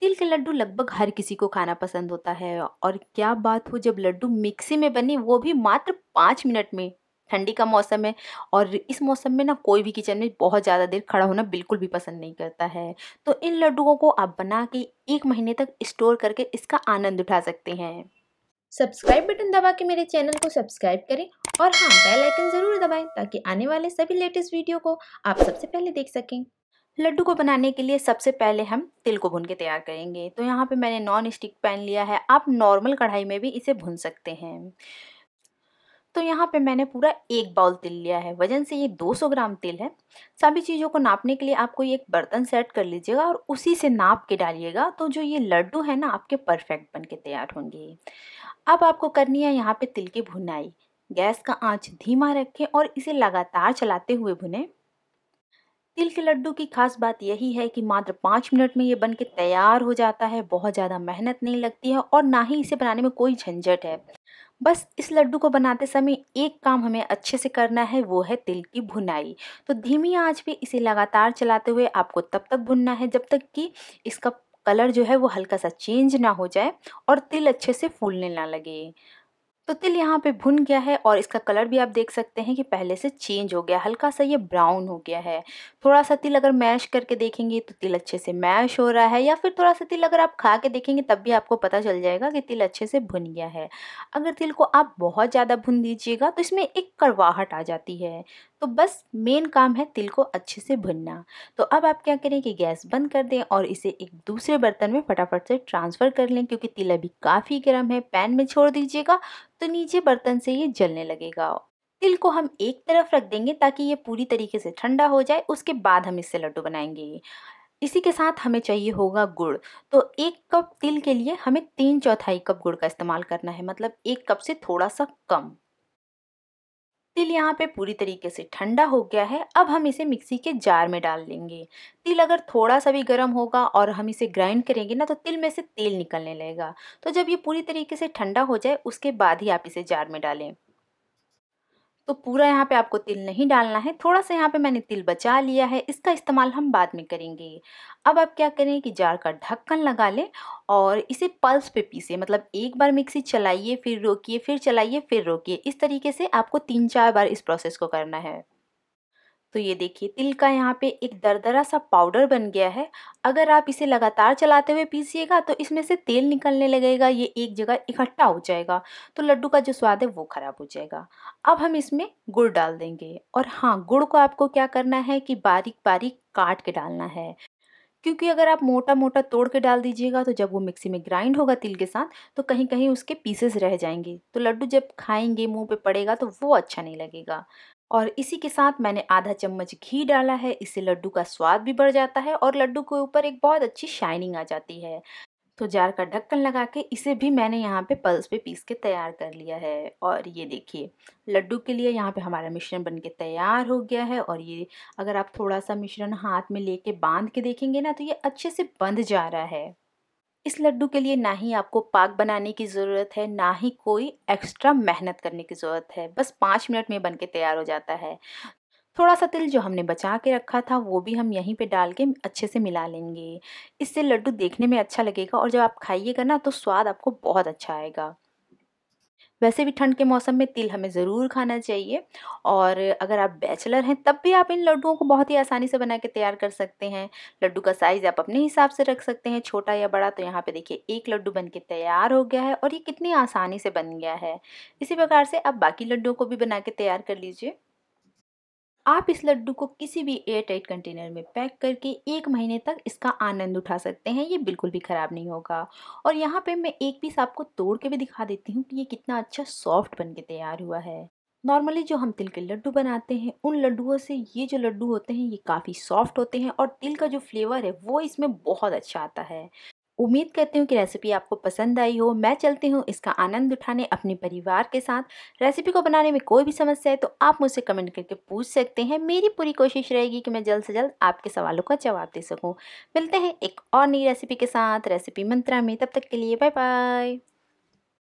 तिल के लड्डू लगभग हर किसी को खाना पसंद होता है और क्या बात हो जब लड्डू मिक्सी में बने वो भी मात्र पाँच मिनट में ठंडी का मौसम है और इस मौसम में ना कोई भी किचन में बहुत ज़्यादा देर खड़ा होना बिल्कुल भी पसंद नहीं करता है तो इन लड्डुओं को आप बना के एक महीने तक स्टोर करके इसका आनंद उठा सकते हैं सब्सक्राइब बटन दबा के मेरे चैनल को सब्सक्राइब करें और हाँ बेल आइकन ज़रूर दबाएं ताकि आने वाले सभी लेटेस्ट वीडियो को आप सबसे पहले देख सकें लड्डू को बनाने के लिए सबसे पहले हम तिल को भून के तैयार करेंगे तो यहाँ पे मैंने नॉन स्टिक पैन लिया है आप नॉर्मल कढ़ाई में भी इसे भून सकते हैं तो यहाँ पे मैंने पूरा एक बाउल तिल लिया है वजन से ये 200 ग्राम तिल है सभी चीज़ों को नापने के लिए आप कोई एक बर्तन सेट कर लीजिएगा और उसी से नाप के डालिएगा तो जो ये लड्डू है ना आपके परफेक्ट बन के तैयार होंगे अब आपको करनी है यहाँ पर तिल की भुनाई गैस का आँच धीमा रखें और इसे लगातार चलाते हुए भुनें तिल के लड्डू की खास बात यही है कि मात्र पाँच मिनट में ये बन के तैयार हो जाता है बहुत ज़्यादा मेहनत नहीं लगती है और ना ही इसे बनाने में कोई झंझट है बस इस लड्डू को बनाते समय एक काम हमें अच्छे से करना है वो है तिल की भुनाई तो धीमी आंच पे इसे लगातार चलाते हुए आपको तब तक भुनना है जब तक कि इसका कलर जो है वो हल्का सा चेंज ना हो जाए और तिल अच्छे से फूलने ना लगे तो तिल यहाँ पे भुन गया है और इसका कलर भी आप देख सकते हैं कि पहले से चेंज हो गया हल्का सा ये ब्राउन हो गया है थोड़ा सा तिल अगर मैश करके देखेंगे तो तिल अच्छे से मैश हो रहा है या फिर थोड़ा सा तिल अगर आप खा के देखेंगे तब भी आपको पता चल जाएगा कि तिल अच्छे से भुन गया है अगर तिल को आप बहुत ज़्यादा भुन दीजिएगा तो इसमें एक करवाहट आ जाती है तो बस मेन काम है तिल को अच्छे से भुनना तो अब आप क्या करें कि गैस बंद कर दें और इसे एक दूसरे बर्तन में फटाफट से ट्रांसफ़र कर लें क्योंकि तिल अभी काफ़ी गर्म है पैन में छोड़ दीजिएगा तो नीचे बर्तन से ये जलने लगेगा तिल को हम एक तरफ रख देंगे ताकि ये पूरी तरीके से ठंडा हो जाए उसके बाद हम इससे लड्डू बनाएंगे इसी के साथ हमें चाहिए होगा गुड़ तो एक कप तिल के लिए हमें तीन चौथाई कप गुड़ का इस्तेमाल करना है मतलब एक कप से थोड़ा सा कम तिल यहाँ पे पूरी तरीके से ठंडा हो गया है अब हम इसे मिक्सी के जार में डाल लेंगे तिल अगर थोड़ा सा भी गर्म होगा और हम इसे ग्राइंड करेंगे ना तो तिल में से तेल निकलने लगेगा तो जब ये पूरी तरीके से ठंडा हो जाए उसके बाद ही आप इसे जार में डालें तो पूरा यहाँ पे आपको तिल नहीं डालना है थोड़ा सा यहाँ पे मैंने तिल बचा लिया है इसका इस्तेमाल हम बाद में करेंगे अब आप क्या करें कि जार का ढक्कन लगा लें और इसे पल्स पे पीसे मतलब एक बार मिक्सी चलाइए फिर रोकिए फिर चलाइए फिर रोकिए इस तरीके से आपको तीन चार बार इस प्रोसेस को करना है तो ये देखिए तिल का यहाँ पे एक दरदरा सा पाउडर बन गया है अगर आप इसे लगातार चलाते हुए पीसिएगा तो इसमें से तेल निकलने लगेगा ये एक जगह इकट्ठा हो जाएगा तो लड्डू का जो स्वाद है वो ख़राब हो जाएगा अब हम इसमें गुड़ डाल देंगे और हाँ गुड़ को आपको क्या करना है कि बारीक बारीक काट के डालना है क्योंकि अगर आप मोटा मोटा तोड़ के डाल दीजिएगा तो जब वो मिक्सी में ग्राइंड होगा तिल के साथ तो कहीं कहीं उसके पीसेस रह जाएंगे तो लड्डू जब खाएंगे मुंह पे पड़ेगा तो वो अच्छा नहीं लगेगा और इसी के साथ मैंने आधा चम्मच घी डाला है इससे लड्डू का स्वाद भी बढ़ जाता है और लड्डू के ऊपर एक बहुत अच्छी शाइनिंग आ जाती है तो जार का ढक्कन लगा के इसे भी मैंने यहाँ पे पल्स पे पीस के तैयार कर लिया है और ये देखिए लड्डू के लिए यहाँ पे हमारा मिश्रण बन के तैयार हो गया है और ये अगर आप थोड़ा सा मिश्रण हाथ में लेके बांध के देखेंगे ना तो ये अच्छे से बंध जा रहा है इस लड्डू के लिए ना ही आपको पाक बनाने की ज़रूरत है ना ही कोई एक्स्ट्रा मेहनत करने की ज़रूरत है बस पाँच मिनट में बन के तैयार हो जाता है थोड़ा सा तिल जो हमने बचा के रखा था वो भी हम यहीं पे डाल के अच्छे से मिला लेंगे इससे लड्डू देखने में अच्छा लगेगा और जब आप खाइएगा ना तो स्वाद आपको बहुत अच्छा आएगा वैसे भी ठंड के मौसम में तिल हमें ज़रूर खाना चाहिए और अगर आप बैचलर हैं तब भी आप इन लड्डुओं को बहुत ही आसानी से बना के तैयार कर सकते हैं लड्डू का साइज़ आप अपने हिसाब से रख सकते हैं छोटा या बड़ा तो यहाँ पे देखिए एक लड्डू बन के तैयार हो गया है और ये कितनी आसानी से बन गया है इसी प्रकार से आप बाकी लड्डुओं को भी बना के तैयार कर लीजिए आप इस लड्डू को किसी भी एयर टाइट कंटेनर में पैक करके एक महीने तक इसका आनंद उठा सकते हैं ये बिल्कुल भी ख़राब नहीं होगा और यहाँ पे मैं एक पीस आपको तोड़ के भी दिखा देती हूँ कि ये कितना अच्छा सॉफ्ट बन के तैयार हुआ है नॉर्मली जो हम तिल के लड्डू बनाते हैं उन लड्डुओं से ये जो लड्डू होते हैं ये काफ़ी सॉफ्ट होते हैं और तिल का जो फ्लेवर है वो इसमें बहुत अच्छा आता है उम्मीद करती हूँ कि रेसिपी आपको पसंद आई हो मैं चलती हूँ इसका आनंद उठाने अपने परिवार के साथ रेसिपी को बनाने में कोई भी समस्या है तो आप मुझसे कमेंट करके पूछ सकते हैं मेरी पूरी कोशिश रहेगी कि मैं जल्द से जल्द आपके सवालों का जवाब दे सकूँ मिलते हैं एक और नई रेसिपी के साथ रेसिपी मंत्रा में तब तक के लिए बाय बाय